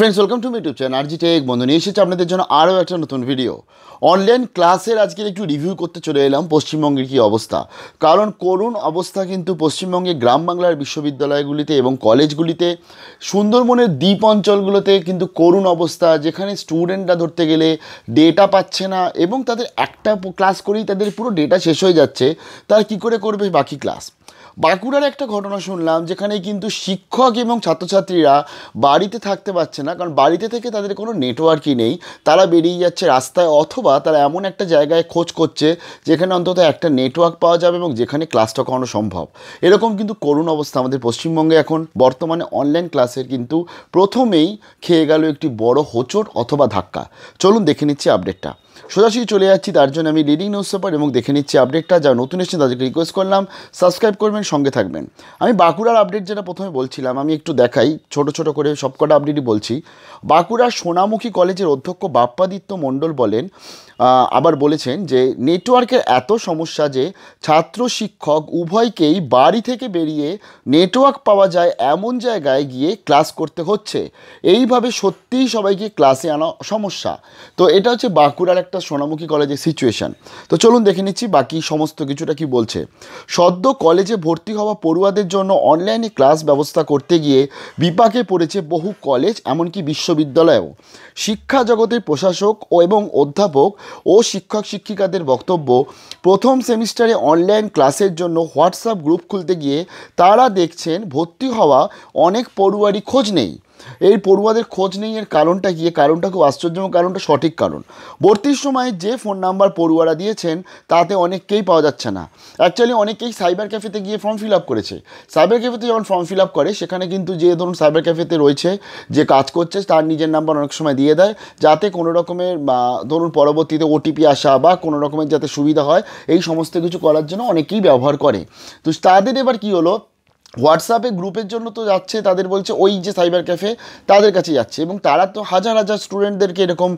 friends welcome to YouTube channel আর জিটে এক বন্ধু নিয়ে এসেছে আপনাদের জন্য আরও একটা নতুন ভিডিও অনলাইন ক্লাসের আজকের একটু রিভিউ করতে চলে এলাম পশ্চিমবঙ্গের কী অবস্থা কারণ করুণ অবস্থা কিন্তু পশ্চিমবঙ্গে গ্রাম বাংলার বিশ্ববিদ্যালয়গুলিতে এবং কলেজগুলিতে সুন্দরবনের দ্বীপ অঞ্চলগুলোতে কিন্তু করুণ অবস্থা যেখানে স্টুডেন্টরা ধরতে গেলে ডেটা পাচ্ছে না এবং তাদের একটা ক্লাস করেই তাদের পুরো ডেটা শেষ হয়ে যাচ্ছে তারা কি করে করবে বাকি ক্লাস বাঁকুড়ার একটা ঘটনা শুনলাম যেখানে কিন্তু শিক্ষক এবং ছাত্রছাত্রীরা বাড়িতে থাকতে পারছে না কারণ বাড়িতে থেকে তাদের কোনো নেটওয়ার্কই নেই তারা বেরিয়ে যাচ্ছে রাস্তায় অথবা তারা এমন একটা জায়গায় খোঁজ করছে যেখানে অন্তত একটা নেটওয়ার্ক পাওয়া যাবে এবং যেখানে ক্লাসটা করানো সম্ভব এরকম কিন্তু করুণ অবস্থা আমাদের পশ্চিমবঙ্গে এখন বর্তমানে অনলাইন ক্লাসের কিন্তু প্রথমেই খেয়ে গেল একটি বড় হোচট অথবা ধাক্কা চলুন দেখে নিচ্ছি আপডেটটা সোজাসুজি চলে যাচ্ছি তার জন্য আমি লিডিং নিউজ পেপার এবং দেখে নিচ্ছি আপডেটটা যা নতুন এসেছেন তাদেরকে রিকোয়েস্ট করলাম সাবস্ক্রাইব করবেন সঙ্গে থাকবেন আমি বাঁকুড়ার আপডেট যেটা প্রথমে বলছিলাম আমি একটু দেখাই ছোট ছোট করে সবকটা আপডেটই বলছি বাঁকুড়ার সোনামুখী কলেজের অধ্যক্ষ বাপ্পাদিত্য মণ্ডল বলেন আবার বলেছেন যে নেটওয়ার্কের এত সমস্যা যে ছাত্র শিক্ষক উভয়কেই বাড়ি থেকে বেরিয়ে নেটওয়ার্ক পাওয়া যায় এমন জায়গায় গিয়ে ক্লাস করতে হচ্ছে এইভাবে সত্যিই সবাইকে ক্লাসে আনা সমস্যা তো এটা হচ্ছে বাঁকুড়ার একটা সোনামুখী কলেজের সিচুয়েশান তো চলুন দেখে নিচ্ছি বাকি সমস্ত কিছুটা কি বলছে সদ্য কলেজে ভর্তি হওয়া পড়ুয়াদের জন্য অনলাইনে ক্লাস ব্যবস্থা করতে গিয়ে বিপাকে পড়েছে বহু কলেজ এমনকি বিশ্ববিদ্যালয়েও শিক্ষা জগতের প্রশাসক ও এবং অধ্যাপক ও শিক্ষক শিক্ষিকাদের বক্তব্য প্রথম সেমিস্টারে অনলাইন ক্লাসের জন্য হোয়াটসঅ্যাপ গ্রুপ খুলতে গিয়ে তারা দেখছেন ভর্তি হওয়া অনেক পড়ুয়ারই খোঁজ নেই এই পড়ুয়াদের খোঁজ নেই এর কারণটা কি কারণটা খুব আশ্চর্যজনক কারণটা সঠিক কারণ ভর্তির সময় যে ফোন নাম্বার পড়ুয়ারা দিয়েছেন তাতে অনেককেই পাওয়া যাচ্ছে না অ্যাকচুয়ালি অনেকেই সাইবার ক্যাফেতে গিয়ে ফর্ম ফিল আপ করেছে সাইবার ক্যাফেতে যখন ফর্ম ফিল আপ করে সেখানে কিন্তু যে ধরুন সাইবার ক্যাফেতে রয়েছে যে কাজ করছে তার নিজের নাম্বার অনেক সময় দিয়ে দেয় যাতে কোনো রকমের ধরুন পরবর্তীতে ওটিপি আসা বা কোনো রকমের যাতে সুবিধা হয় এই সমস্ত কিছু করার জন্য অনেকেই ব্যবহার করে তো তাদের এবার কী হলো হোয়াটসঅ্যাপে গ্রুপের জন্য তো যাচ্ছে তাদের বলছে ওই যে সাইবার ক্যাফে তাদের কাছে যাচ্ছে এবং তারা তো হাজার হাজার স্টুডেন্টদেরকে এরকম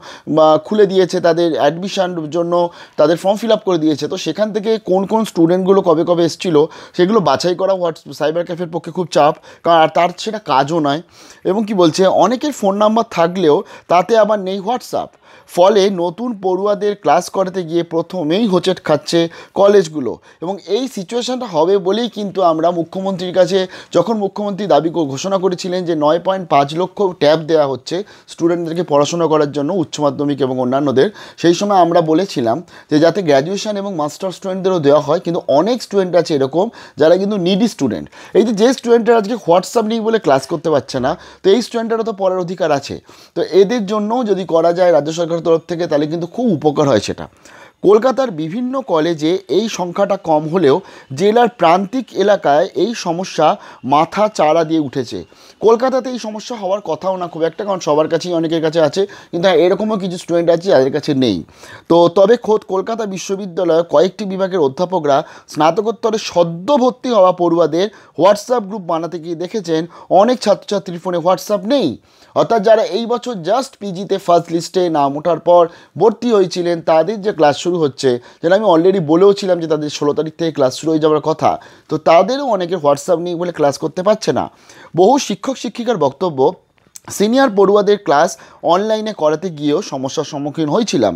খুলে দিয়েছে তাদের অ্যাডমিশান জন্য তাদের ফর্ম ফিল আপ করে দিয়েছে তো সেখান থেকে কোন কোন স্টুডেন্টগুলো কবে কবে এসেছিলো সেগুলো বাছাই করা হোয়াটস সাইবার ক্যাফের পক্ষে খুব চাপ কারণ আর তার সেটা কাজও নয় এবং কি বলছে অনেকের ফোন নাম্বার থাকলেও তাতে আবার নেই হোয়াটসঅ্যাপ ফলে নতুন পড়ুয়াদের ক্লাস করাতে গিয়ে প্রথমেই হোচেট খাচ্ছে কলেজগুলো এবং এই সিচুয়েশানটা হবে বলেই কিন্তু আমরা মুখ্যমন্ত্রীর কাছে যখন মুখ্যমন্ত্রী দাবি ঘোষণা করেছিলেন যে নয় পয়েন্ট পাঁচ লক্ষ ট্যাব দেওয়া হচ্ছে স্টুডেন্টদেরকে পড়াশোনা করার জন্য উচ্চ মাধ্যমিক এবং অন্যান্যদের সেই সময় আমরা বলেছিলাম যে যাতে গ্র্যাজুয়েশন এবং মাস্টার স্টুডেন্টদেরও দেওয়া হয় কিন্তু অনেক স্টুডেন্ট আছে এরকম যারা কিন্তু নিডি স্টুডেন্ট এই যে যে স্টুডেন্টরা আজকে হোয়াটসঅ্যাপ নিয়ে বলে ক্লাস করতে পারছে না তো এই স্টুডেন্টেরও তো পড়ার অধিকার আছে তো এদের জন্য যদি করা যায় রাজ্য সরকারের তরফ থেকে তাহলে কিন্তু খুব উপকার হয় সেটা কলকাতার বিভিন্ন কলেজে এই সংখ্যাটা কম হলেও জেলার প্রান্তিক এলাকায় এই সমস্যা মাথা চাড়া দিয়ে উঠেছে কলকাতাতে এই সমস্যা হওয়ার কথাও না খুব একটা কারণ সবার কাছেই অনেকের কাছে আছে কিন্তু হ্যাঁ, এরকমও কিছু স্টুডেন্ট আছে যাদের কাছে নেই তো তবে খোদ কলকাতা বিশ্ববিদ্যালয়ে কয়েকটি বিভাগের অধ্যাপকরা স্নাতকোত্তরে সদ্য ভর্তি হওয়া পড়ুয়াদের হোয়াটসঅ্যাপ গ্রুপ বানাতে গিয়ে দেখেছেন অনেক ছাত্রছাত্রীর ফোনে হোয়াটসঅ্যাপ নেই অর্থাৎ যারা এই বছর জাস্ট পিজিতে ফার্স্ট লিস্টে নাম ওঠার পর ভর্তি হয়েছিলেন তাদের যে ক্লাস শুরু হচ্ছে যেটা আমি অলরেডি বলেওছিলাম যে তাদের ষোলো তারিখ থেকে ক্লাস শুরু হয়ে যাওয়ার কথা তো তাদেরও অনেকে হোয়াটসঅ্যাপ নিয়ে বলে ক্লাস করতে পারছে না বহু শিক্ষক শিক্ষিকার বক্তব্য সিনিয়র পড়ুয়াদের ক্লাস অনলাইনে করাতে গিয়েও সমস্যার সম্মুখীন হয়েছিলাম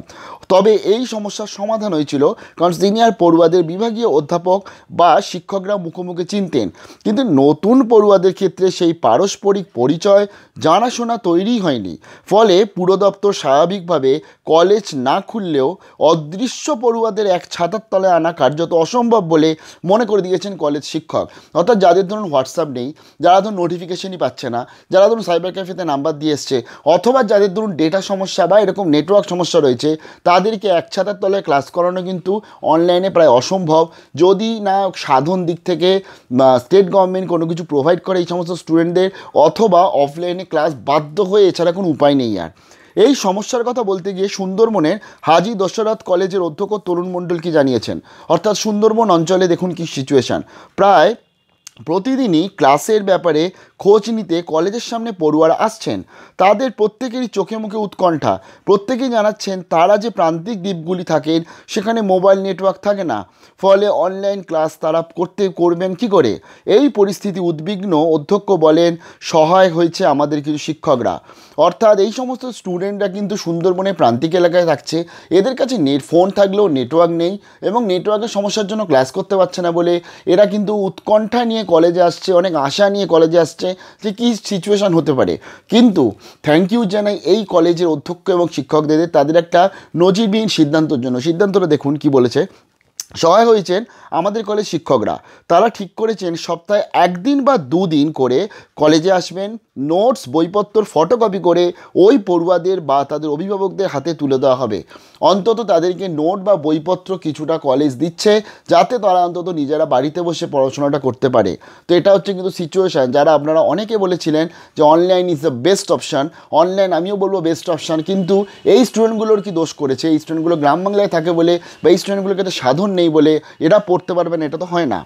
তবে এই সমস্যার সমাধান হয়েছিল কারণ সিনিয়র পড়ুয়াদের বিভাগীয় অধ্যাপক বা শিক্ষকরা মুখোমুখি চিনতেন কিন্তু নতুন পড়ুয়াদের ক্ষেত্রে সেই পারস্পরিক পরিচয় জানাশোনা তৈরি হয়নি ফলে পুরদপ্তর স্বাভাবিকভাবে কলেজ না খুললেও অদৃশ্য পড়ুয়াদের এক ছাতার তলে আনা কার্যত অসম্ভব বলে মনে করে দিয়েছেন কলেজ শিক্ষক অর্থাৎ যাদের ধরুন হোয়াটসঅ্যাপ নেই যারা ধরুন নোটিফিকেশনই পাচ্ছে না যারা ধরুন সাইবার ক্যাফেতে নাম্বার দিয়ে এসছে অথবা যাদের ধরুন ডেটা সমস্যা বা এরকম নেটওয়ার্ক সমস্যা রয়েছে তাদেরকে এক ছাতার তলে ক্লাস করানো কিন্তু অনলাইনে প্রায় অসম্ভব যদি না সাধন দিক থেকে স্টেট গভর্নমেন্ট কোনো কিছু প্রোভাইড করে এই সমস্ত স্টুডেন্টদের অথবা অফলাইনে ক্লাস বাধ্য হয়ে এছাড়া কোনো উপায় নেই আর এই সমস্যার কথা বলতে গিয়ে সুন্দরবনের হাজি দশরথ কলেজের অধ্যক্ষ তরুণ মণ্ডল কি জানিয়েছেন অর্থাৎ সুন্দরবন অঞ্চলে দেখুন কি সিচুয়েশান প্রায় প্রতিদিনই ক্লাসের ব্যাপারে খোঁজ নিতে কলেজের সামনে পড়ুয়ারা আসছেন তাদের প্রত্যেকেরই চোখে মুখে উৎকণ্ঠা প্রত্যেকেই জানাচ্ছেন তারা যে প্রান্তিক দ্বীপগুলি থাকেন সেখানে মোবাইল নেটওয়ার্ক থাকে না ফলে অনলাইন ক্লাস তারা করতে করবেন কি করে এই পরিস্থিতি উদ্বিগ্ন অধ্যক্ষ বলেন সহায় হয়েছে আমাদের কিছু শিক্ষকরা অর্থাৎ এই সমস্ত স্টুডেন্টরা কিন্তু সুন্দরবনে প্রান্তিক এলাকায় থাকছে এদের কাছে নেট ফোন থাকলেও নেটওয়ার্ক নেই এবং নেটওয়ার্কের সমস্যার জন্য ক্লাস করতে পারছে না বলে এরা কিন্তু উৎকণ্ঠা নিয়ে কলেজে আসছে অনেক আশা নিয়ে কলেজে আসছে যে কী সিচুয়েশান হতে পারে কিন্তু থ্যাংক ইউ জানাই এই কলেজের অধ্যক্ষ এবং শিক্ষকদের তাদের একটা নজিরবিহীন সিদ্ধান্তর জন্য সিদ্ধান্তটা দেখুন কি বলেছে সহায় হয়েছেন আমাদের কলেজ শিক্ষকরা তারা ঠিক করেছেন সপ্তাহে একদিন বা দুদিন করে কলেজে আসবেন নোটস বইপত্র ফটোকপি করে ওই পড়ুয়াদের বা তাদের অভিভাবকদের হাতে তুলে দেওয়া হবে অন্তত তাদেরকে নোট বা বইপত্র কিছুটা কলেজ দিচ্ছে যাতে তারা অন্তত নিজেরা বাড়িতে বসে পড়াশোনাটা করতে পারে তো এটা হচ্ছে কিন্তু সিচুয়েশান যারা আপনারা অনেকে বলেছিলেন যে online is the best option online আমিও বলবো বেস্ট অপশান কিন্তু এই স্টুডেন্টগুলোর কি দোষ করেছে এই স্টুডেন্টগুলো গ্রাম বাংলায় থাকে বলে বা এই স্টুডেন্টগুলোর কাছে সাধন নেই বলে এরা পড়তে পারবে না এটা তো হয় না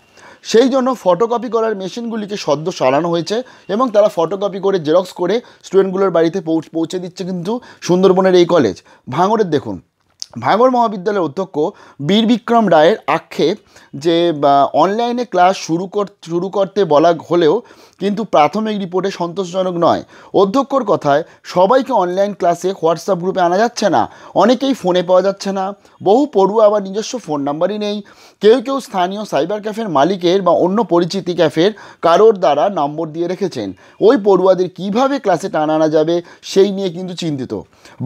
সেই জন্য ফটোকপি করার মেশিনগুলিকে সদ্য সরানো হয়েছে এবং তারা ফটোকপি করে জেরক্স করে স্টুডেন্টগুলোর বাড়িতে পৌঁছে দিচ্ছে কিন্তু সুন্দরবনের এই কলেজ ভাঙরের দেখুন ভাঙর মহাবিদ্যালয়ের অধ্যক্ষ বীর বিক্রম রায়ের আক্ষেপ যে অনলাইনে ক্লাস শুরু কর শুরু করতে বলা হলেও কিন্তু প্রাথমিক রিপোর্টে সন্তোষজনক নয় অধ্যক্ষর কথায় সবাইকে অনলাইন ক্লাসে হোয়াটসঅ্যাপ গ্রুপে আনা যাচ্ছে না অনেকেই ফোনে পাওয়া যাচ্ছে না বহু পড়ুয়া আবার নিজস্ব ফোন নাম্বারই নেই কেউ কেউ স্থানীয় সাইবার ক্যাফের মালিকের বা অন্য পরিচিতি ক্যাফের কারোর দ্বারা নম্বর দিয়ে রেখেছেন ওই পড়ুয়াদের কিভাবে ক্লাসে টানা আনা যাবে সেই নিয়ে কিন্তু চিন্তিত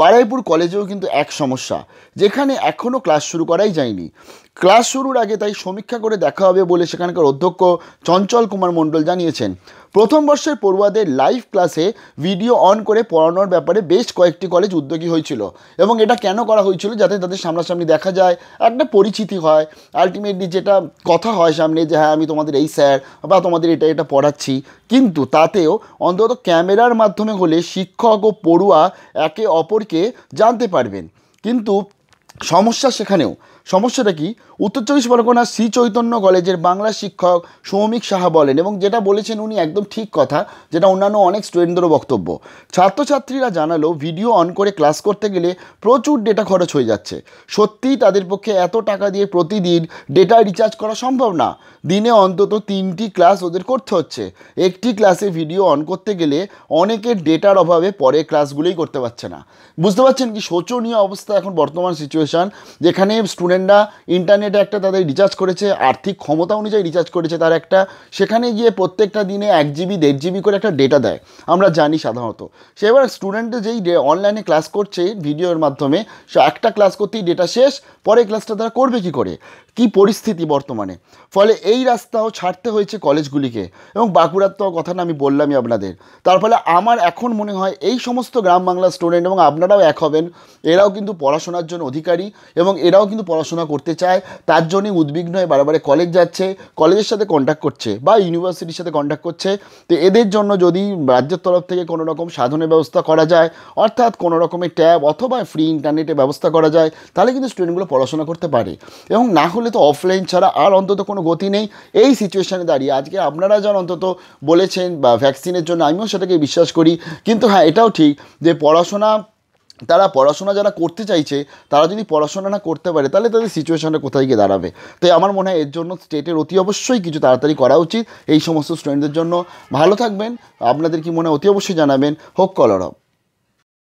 বারাইপুর কলেজেও কিন্তু এক সমস্যা যেখানে এখনও ক্লাস শুরু করাই যায়নি ক্লাস শুরুর আগে তাই সমীক্ষা করে দেখা হবে বলে সেখানকার অধ্যক্ষ চঞ্চল কুমার মণ্ডল জানিয়েছেন প্রথম বর্ষের পড়ুয়াদের লাইভ ক্লাসে ভিডিও অন করে পড়ানোর ব্যাপারে বেশ কয়েকটি কলেজ উদ্যোগী হয়েছিল এবং এটা কেন করা হয়েছিল যাতে তাদের সামনাসামনি দেখা যায় একটা পরিচিতি হয় আলটিমেটলি যেটা কথা হয় সামনে যে হ্যাঁ আমি তোমাদের এই স্যার বা তোমাদের এটা এটা পড়াচ্ছি কিন্তু তাতেও অন্তত ক্যামেরার মাধ্যমে হলে শিক্ষক ও পড়ুয়া একে অপরকে জানতে পারবেন কিন্তু সমস্যা সেখানেও সমস্যাটা কি উত্তর চব্বিশ পরগনা শ্রী চৈতন্য কলেজের বাংলা শিক্ষক সৌমিক সাহা বলেন এবং যেটা বলেছেন উনি একদম ঠিক কথা যেটা অন্যান্য অনেক স্টুডেন্টদেরও বক্তব্য ছাত্রছাত্রীরা জানালো ভিডিও অন করে ক্লাস করতে গেলে প্রচুর ডেটা খরচ হয়ে যাচ্ছে সত্যিই তাদের পক্ষে এত টাকা দিয়ে প্রতিদিন ডেটা রিচার্জ করা সম্ভব না দিনে অন্তত তিনটি ক্লাস ওদের করতে হচ্ছে একটি ক্লাসে ভিডিও অন করতে গেলে অনেকের ডেটার অভাবে পরে ক্লাসগুলোই করতে পারছে না বুঝতে পারছেন কি শোচনীয় অবস্থা এখন বর্তমান সিচুয়েশান যেখানে স্টুডেন্টরা ইন্টারনেট এটা একটা তাদের রিচার্জ করেছে আর্থিক ক্ষমতা অনুযায়ী রিচার্জ করেছে তার একটা সেখানে গিয়ে প্রত্যেকটা দিনে এক জিবি দেড় জিবি করে একটা ডেটা দেয় আমরা জানি সাধারণত সে এবার স্টুডেন্ট যেই অনলাইনে ক্লাস করছে ভিডিওর মাধ্যমে সে একটা ক্লাস করতেই ডেটা শেষ পরে ক্লাসটা তারা করবে কি করে কি পরিস্থিতি বর্তমানে ফলে এই রাস্তাও ছাড়তে হয়েছে কলেজগুলিকে এবং বাঁকুড়ার তো কথা না আমি বললামই আপনাদের তার ফলে আমার এখন মনে হয় এই সমস্ত গ্রাম বাংলা স্টুডেন্ট এবং আপনারাও এক হবেন এরাও কিন্তু পড়াশোনার জন্য অধিকারী এবং এরাও কিন্তু পড়াশোনা করতে চায় তার জন্যই উদ্বিগ্ন হয়ে বারে কলেজ যাচ্ছে কলেজের সাথে কন্ট্যাক্ট করছে বা ইউনিভার্সিটির সাথে কন্ট্যাক্ট করছে তো এদের জন্য যদি রাজ্যের তরফ থেকে কোনো রকম সাধনের ব্যবস্থা করা যায় অর্থাৎ কোনো রকমের ট্যাব অথবা ফ্রি ইন্টারনেটের ব্যবস্থা করা যায় তাহলে কিন্তু স্টুডেন্টগুলো পড়াশোনা করতে পারে এবং না হলে বলি তো অফলাইন ছাড়া আর অন্তত কোনো গতি নেই এই সিচুয়েশানে দাঁড়িয়ে আজকে আপনারা যেন অন্তত বলেছেন বা ভ্যাকসিনের জন্য আমিও সেটাকে বিশ্বাস করি কিন্তু হ্যাঁ এটাও ঠিক যে পড়াশোনা তারা পড়াশোনা যারা করতে চাইছে তারা যদি পড়াশোনা না করতে পারে তাহলে তাদের সিচুয়েশনটা কোথায় গিয়ে দাঁড়াবে তাই আমার মনে হয় এর জন্য স্টেটের অতি অবশ্যই কিছু তাড়াতাড়ি করা উচিত এই সমস্ত স্টুডেন্টদের জন্য ভালো থাকবেন আপনাদের কি মনে অতি অবশ্যই জানাবেন হোক কলরব